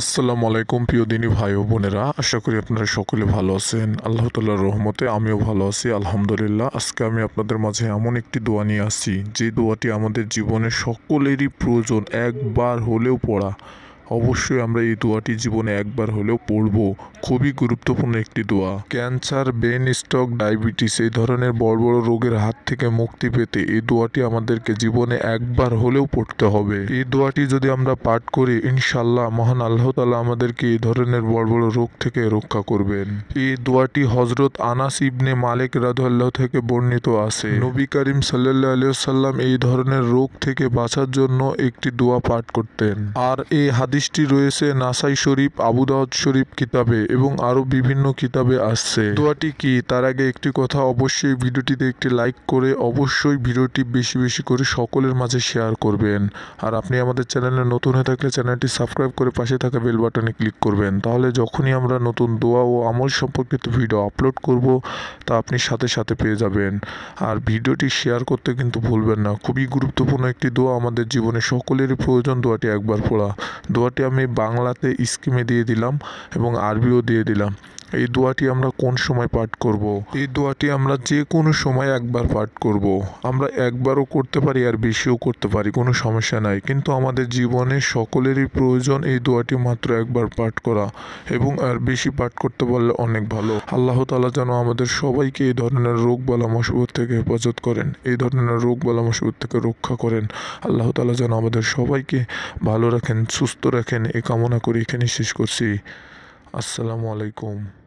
আসসালামু আলাইকুম প্রিয় দিনী ভাই ও বোনেরা আশা করি আপনারা সকলে ভালো আছেন আল্লাহ তাল্লাহ রহমতে আমিও ভালো আছি আলহামদুলিল্লাহ আজকে আমি আপনাদের মাঝে এমন একটি দোয়া নিয়ে আসছি যে দোয়াটি আমাদের জীবনে সকলেরই প্রয়োজন একবার হলেও পড়া অবশ্যই আমরা এই দোয়াটি জীবনে একবার হলেও পড়ব খুবই গুরুত্বপূর্ণ একটি দোয়া ক্যান্সার ব্রেন স্ট্রোক ডায়াবেটিস এই ধরনের বড় বড় রোগের হাত থেকে মুক্তি পেতে এই দোয়াটি আমাদেরকে জীবনে একবার হলেও পড়তে হবে এই দোয়াটি যদি আমরা পাঠ করি ইনশাল্লাহ মহান আল্লাহ তালা আমাদেরকে এই ধরনের বড় বড় রোগ থেকে রক্ষা করবেন এই দোয়াটি হজরত আনাস ইবনে মালিক রাধুল্লাহ থেকে বর্ণিত আছে নবী করিম সাল্লাহ আলিয়াল্লাম এই ধরনের রোগ থেকে বাঁচার জন্য একটি দোয়া পাঠ করতেন আর এই হাদিস হাদিসটি রয়েছে নাসাই শরীফ আবুদাউদ শরীফ কিতাবে এবং আরও বিভিন্ন কিতাবে আসছে দোয়াটি কি তার আগে একটি কথা অবশ্যই ভিডিওটিতে একটি লাইক করে অবশ্যই ভিডিওটি বেশি বেশি করে সকলের মাঝে শেয়ার করবেন আর আপনি আমাদের চ্যানেলে নতুন হয়ে থাকলে চ্যানেলটি সাবস্ক্রাইব করে পাশে থাকা বেল বাটনে ক্লিক করবেন তাহলে যখনই আমরা নতুন দোয়া ও আমল সম্পর্কিত ভিডিও আপলোড করব তা আপনি সাথে সাথে পেয়ে যাবেন আর ভিডিওটি শেয়ার করতে কিন্তু ভুলবেন না খুবই গুরুত্বপূর্ণ একটি দোয়া আমাদের জীবনে সকলেরই প্রয়োজন দোয়াটি একবার পড়া দোয়া আমি বাংলাতে স্কিমে দিয়ে দিলাম এবং আরবিও দিয়ে দিলাম এই দোয়াটি আমরা কোন সময় পাঠ করব। এই দোয়াটি আমরা যে কোনো সময় একবার পাঠ করব। আমরা একবারও করতে পারি আর বেশিও করতে পারি কোনো সমস্যা নাই কিন্তু আমাদের জীবনে সকলেরই প্রয়োজন এই দোয়াটি মাত্র একবার পাঠ করা এবং আর বেশি পাঠ করতে পারলে অনেক ভালো আল্লাহ তালা যেন আমাদের সবাইকে এই ধরনের রোগ বলা মসবত থেকে হেফাজত করেন এই ধরনের রোগ বলা মসবত থেকে রক্ষা করেন আল্লাহ তালা যেন আমাদের সবাইকে ভালো রাখেন সুস্থ রাখেন এ কামনা করে এখানে শেষ করছি আসসালামু আলাইকুম